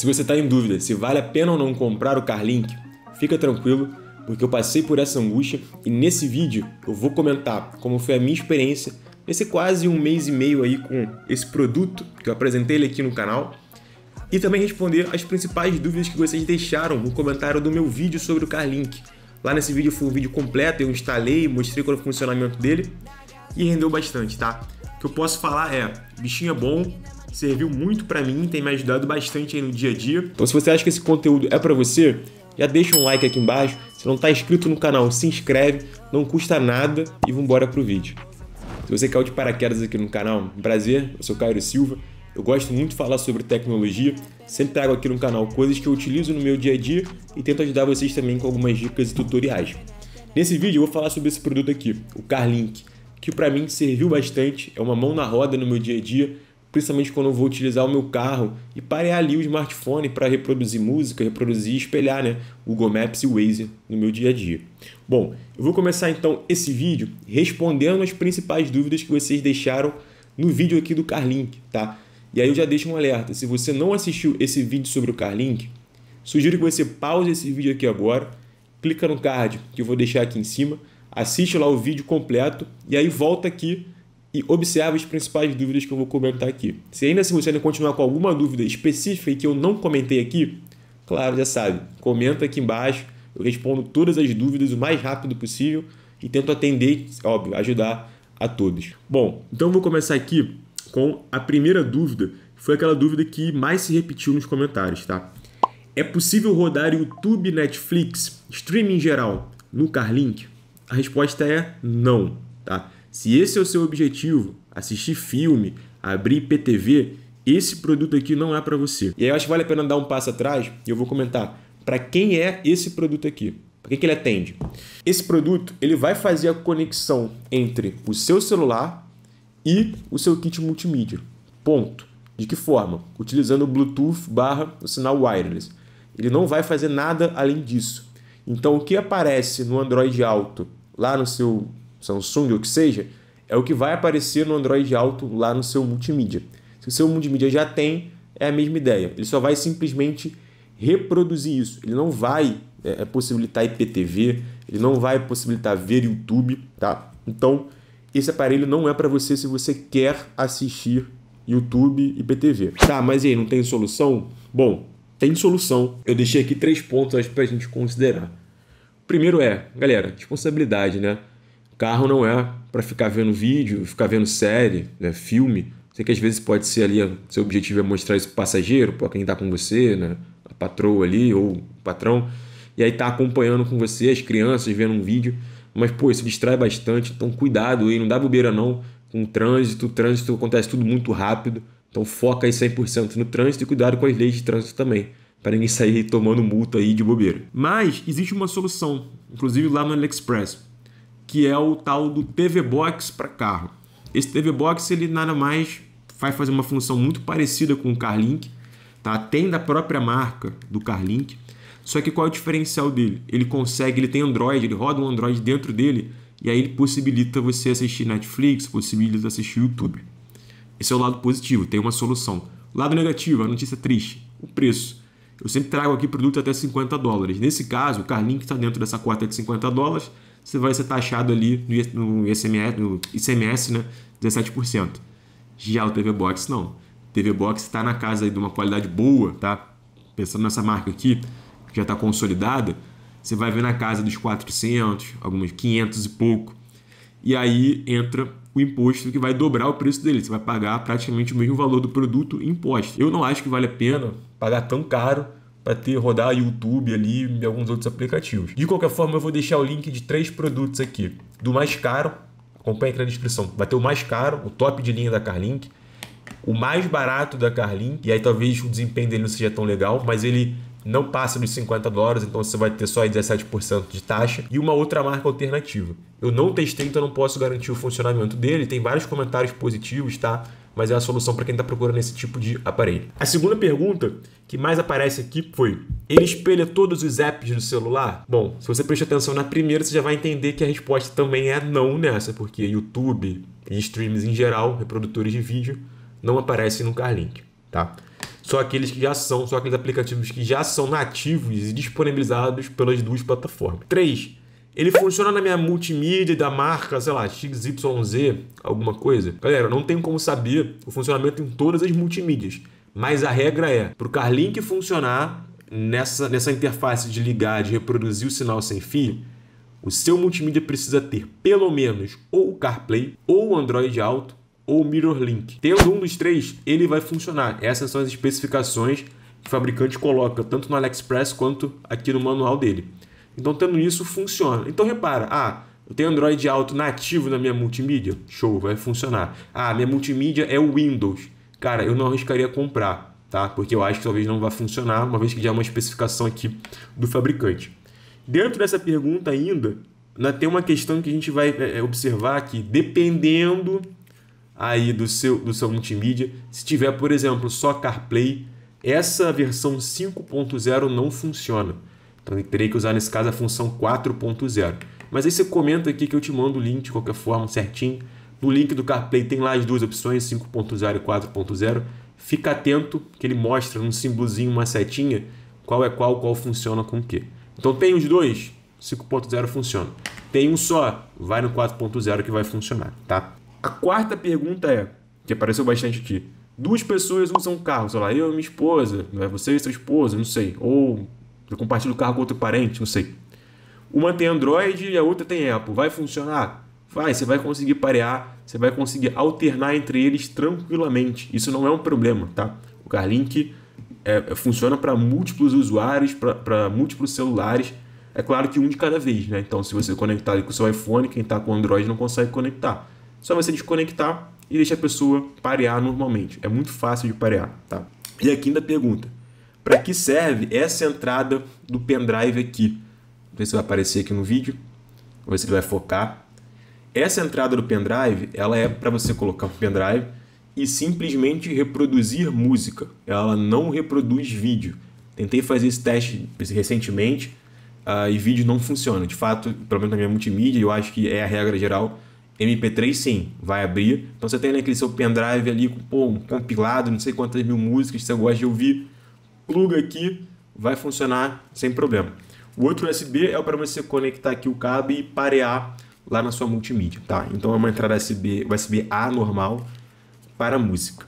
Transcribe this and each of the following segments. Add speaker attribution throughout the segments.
Speaker 1: Se você está em dúvida se vale a pena ou não comprar o Carlink, fica tranquilo, porque eu passei por essa angústia e nesse vídeo eu vou comentar como foi a minha experiência nesse quase um mês e meio aí com esse produto que eu apresentei ele aqui no canal e também responder as principais dúvidas que vocês deixaram no comentário do meu vídeo sobre o Carlink. Lá nesse vídeo foi um vídeo completo, eu instalei, mostrei qual é o funcionamento dele e rendeu bastante, tá? O que eu posso falar é, bichinho é bom, serviu muito para mim, tem me ajudado bastante aí no dia a dia. Então se você acha que esse conteúdo é para você, já deixa um like aqui embaixo. Se não está inscrito no canal, se inscreve, não custa nada e vambora pro vídeo. Se você caiu de paraquedas aqui no canal, prazer, eu sou Cairo Silva. Eu gosto muito de falar sobre tecnologia, sempre trago aqui no canal coisas que eu utilizo no meu dia a dia e tento ajudar vocês também com algumas dicas e tutoriais. Nesse vídeo eu vou falar sobre esse produto aqui, o Carlink, que para mim serviu bastante, é uma mão na roda no meu dia a dia, principalmente quando eu vou utilizar o meu carro e parear ali o smartphone para reproduzir música, reproduzir e espelhar né, o Google Maps e o Waze no meu dia a dia. Bom, eu vou começar então esse vídeo respondendo as principais dúvidas que vocês deixaram no vídeo aqui do Carlink, tá? E aí eu já deixo um alerta, se você não assistiu esse vídeo sobre o Carlink, sugiro que você pause esse vídeo aqui agora, clica no card que eu vou deixar aqui em cima, assiste lá o vídeo completo e aí volta aqui e observe as principais dúvidas que eu vou comentar aqui. Se ainda assim você ainda continuar com alguma dúvida específica e que eu não comentei aqui, claro, já sabe, comenta aqui embaixo, eu respondo todas as dúvidas o mais rápido possível e tento atender, óbvio, ajudar a todos. Bom, então eu vou começar aqui com a primeira dúvida, que foi aquela dúvida que mais se repetiu nos comentários, tá? É possível rodar YouTube, Netflix, streaming em geral no Carlink? A resposta é não, tá? Se esse é o seu objetivo, assistir filme, abrir IPTV, esse produto aqui não é para você. E aí eu acho que vale a pena dar um passo atrás e eu vou comentar para quem é esse produto aqui. Para que, que ele atende? Esse produto ele vai fazer a conexão entre o seu celular e o seu kit multimídia. Ponto. De que forma? Utilizando o Bluetooth barra o sinal wireless. Ele não vai fazer nada além disso. Então o que aparece no Android Auto, lá no seu Samsung ou que seja, é o que vai aparecer no Android Auto lá no seu multimídia. Se o seu multimídia já tem, é a mesma ideia. Ele só vai simplesmente reproduzir isso. Ele não vai é, é possibilitar IPTV, ele não vai possibilitar ver YouTube, tá? Então, esse aparelho não é para você se você quer assistir YouTube e IPTV. Tá, mas e aí, não tem solução? Bom, tem solução. Eu deixei aqui três pontos para a gente considerar. Primeiro é, galera, responsabilidade, né? Carro não é para ficar vendo vídeo, ficar vendo série, né, filme. Sei que às vezes pode ser ali, seu objetivo é mostrar isso pro passageiro, para quem está com você, né, a patroa ali ou o patrão, e aí tá acompanhando com você as crianças vendo um vídeo, mas pô, isso distrai bastante, então cuidado aí, não dá bobeira não com o trânsito, o trânsito acontece tudo muito rápido, então foca aí 100% no trânsito e cuidado com as leis de trânsito também para ninguém sair tomando multa aí de bobeira. Mas existe uma solução, inclusive lá no AliExpress que é o tal do TV Box para carro. Esse TV Box ele nada mais vai fazer uma função muito parecida com o CarLink, tá? Tem da própria marca do CarLink. Só que qual é o diferencial dele? Ele consegue, ele tem Android, ele roda um Android dentro dele e aí ele possibilita você assistir Netflix, possibilita assistir YouTube. Esse é o lado positivo, tem uma solução. lado negativo, a notícia triste, o preço. Eu sempre trago aqui produto até 50 dólares. Nesse caso, o CarLink está dentro dessa cota de 50 dólares você vai ser taxado ali no ICMS, no ICMS né, 17%. Já o TV Box não. O TV Box está na casa aí de uma qualidade boa, tá? Pensando nessa marca aqui, que já está consolidada, você vai ver na casa dos 400, algumas 500 e pouco. E aí entra o imposto que vai dobrar o preço dele. Você vai pagar praticamente o mesmo valor do produto imposto. Eu não acho que vale a pena pagar tão caro para ter rodar YouTube ali e alguns outros aplicativos. De qualquer forma, eu vou deixar o link de três produtos aqui. Do mais caro, acompanha aqui na descrição. Vai ter o mais caro, o top de linha da Carlink, o mais barato da Carlink, e aí talvez o desempenho dele não seja tão legal, mas ele não passa dos 50 dólares, então você vai ter só 17% de taxa e uma outra marca alternativa. Eu não testei, então não posso garantir o funcionamento dele. Tem vários comentários positivos, tá? Mas é a solução para quem está procurando esse tipo de aparelho. A segunda pergunta que mais aparece aqui foi: ele espelha todos os apps do celular? Bom, se você prestar atenção na primeira, você já vai entender que a resposta também é não nessa, porque YouTube e streams em geral, reprodutores de vídeo, não aparecem no Carlink, tá? só aqueles que já são, só aqueles aplicativos que já são nativos e disponibilizados pelas duas plataformas. 3. Ele funciona na minha multimídia da marca, sei lá, XYZ, alguma coisa. Galera, não tem como saber o funcionamento em todas as multimídias, mas a regra é, para o Carlink funcionar nessa, nessa interface de ligar, de reproduzir o sinal sem fio, o seu multimídia precisa ter pelo menos ou o CarPlay ou o Android Auto ou Mirror Link. Tendo um dos três, ele vai funcionar. Essas são as especificações que o fabricante coloca tanto no AliExpress quanto aqui no manual dele. Então, tendo isso, funciona. Então, repara, ah, eu tenho Android Auto nativo na minha multimídia? Show, vai funcionar. Ah, minha multimídia é o Windows. Cara, eu não arriscaria comprar, tá? Porque eu acho que talvez não vá funcionar, uma vez que já é uma especificação aqui do fabricante. Dentro dessa pergunta ainda, né, tem uma questão que a gente vai é, observar que dependendo aí do seu, do seu multimídia. Se tiver, por exemplo, só CarPlay, essa versão 5.0 não funciona. Então terei que usar nesse caso a função 4.0. Mas aí você comenta aqui que eu te mando o link de qualquer forma certinho. No link do CarPlay tem lá as duas opções, 5.0 e 4.0. Fica atento que ele mostra num símbolozinho, uma setinha, qual é qual, qual funciona com o que. Então tem os dois, 5.0 funciona. Tem um só, vai no 4.0 que vai funcionar, tá? A quarta pergunta é, que apareceu bastante aqui, duas pessoas usam o carro, sei lá, eu e minha esposa, né, você e sua esposa, não sei, ou eu compartilho o carro com outro parente, não sei. Uma tem Android e a outra tem Apple, vai funcionar? Vai, você vai conseguir parear, você vai conseguir alternar entre eles tranquilamente. Isso não é um problema, tá? O CarLink é, é funciona para múltiplos usuários, para múltiplos celulares. É claro que um de cada vez, né? Então, se você conectar com o seu iPhone, quem está com Android não consegue conectar só você desconectar e deixar a pessoa parear normalmente. É muito fácil de parear, tá? E a quinta pergunta: para que serve essa entrada do pendrive aqui? Não sei se vai aparecer aqui no vídeo, ver se ele vai focar. Essa entrada do pendrive, ela é para você colocar um pendrive e simplesmente reproduzir música. Ela não reproduz vídeo. Tentei fazer esse teste recentemente uh, e vídeo não funciona. De fato, pelo menos na minha multimídia, eu acho que é a regra geral, MP3 sim, vai abrir. Então você tem aquele seu pendrive ali com pô, um compilado, não sei quantas mil músicas você gosta de ouvir, pluga aqui, vai funcionar sem problema. O outro USB é para você conectar aqui o cabo e parear lá na sua multimídia, tá? Então é uma entrada USB, USB A normal para música.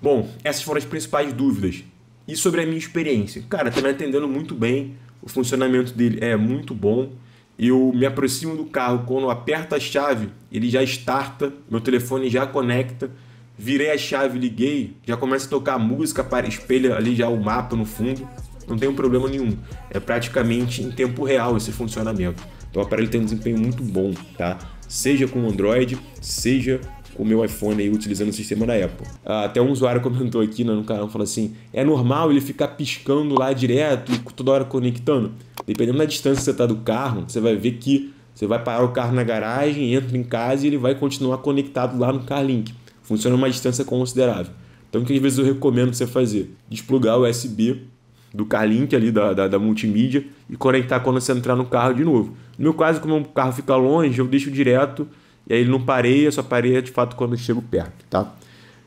Speaker 1: Bom, essas foram as principais dúvidas. E sobre a minha experiência? Cara, tá me atendendo muito bem, o funcionamento dele é muito bom eu me aproximo do carro, quando aperto a chave, ele já starta, meu telefone já conecta, virei a chave, liguei, já começa a tocar a música, para espelha ali já o mapa no fundo, não tem um problema nenhum. É praticamente em tempo real esse funcionamento. Então o aparelho tem um desempenho muito bom, tá? Seja com o Android, seja com o meu iPhone aí utilizando o sistema da Apple. Ah, até um usuário comentou aqui né, no canal, falou assim: "É normal ele ficar piscando lá direto e toda hora conectando?" dependendo da distância que você está do carro, você vai ver que você vai parar o carro na garagem, entra em casa e ele vai continuar conectado lá no CarLink. Funciona uma distância considerável. Então, o que às vezes eu recomendo você fazer? Desplugar o USB do CarLink ali, da, da, da, multimídia, e conectar quando você entrar no carro de novo. No meu caso, como o carro fica longe, eu deixo direto, e aí ele não pareia, só pareia de fato quando eu chego perto, tá?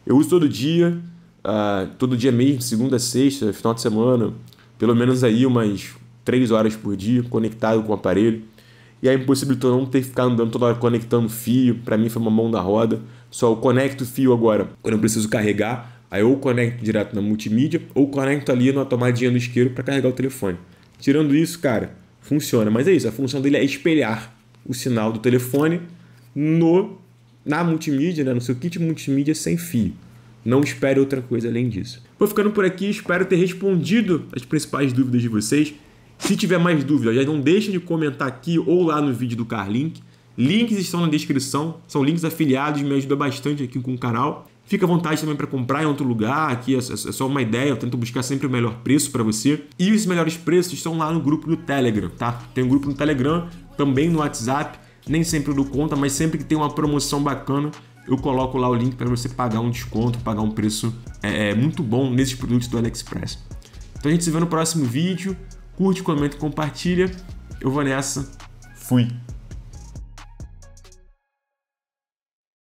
Speaker 1: Eu uso todo dia, uh, todo dia mesmo, segunda, sexta, final de semana, pelo menos aí umas três horas por dia conectado com o aparelho. E aí é impossibilitou não ter que ficar andando toda hora conectando fio. Para mim foi uma mão da roda. Só eu conecto o fio agora quando eu preciso carregar. Aí ou conecto direto na multimídia ou conecto ali na tomadinha do isqueiro para carregar o telefone. Tirando isso, cara, funciona. Mas é isso, a função dele é espelhar o sinal do telefone no na multimídia, né, no seu kit multimídia sem fio. Não espere outra coisa além disso. Vou ficando por aqui, espero ter respondido as principais dúvidas de vocês. Se tiver mais dúvidas, já não deixa de comentar aqui ou lá no vídeo do Carlink. Links estão na descrição, são links afiliados, me ajuda bastante aqui com o canal. Fica à vontade também para comprar em outro lugar, aqui é, é só uma ideia, eu tento buscar sempre o melhor preço para você. E os melhores preços estão lá no grupo do Telegram, tá? Tem um grupo no Telegram, também no WhatsApp, nem sempre eu dou conta, mas sempre que tem uma promoção bacana, eu coloco lá o link para você pagar um desconto, pagar um preço é, é, muito bom nesses produtos do AliExpress. Então a gente se vê no próximo vídeo. Curte, comenta, compartilha. Eu vou nessa. Fui.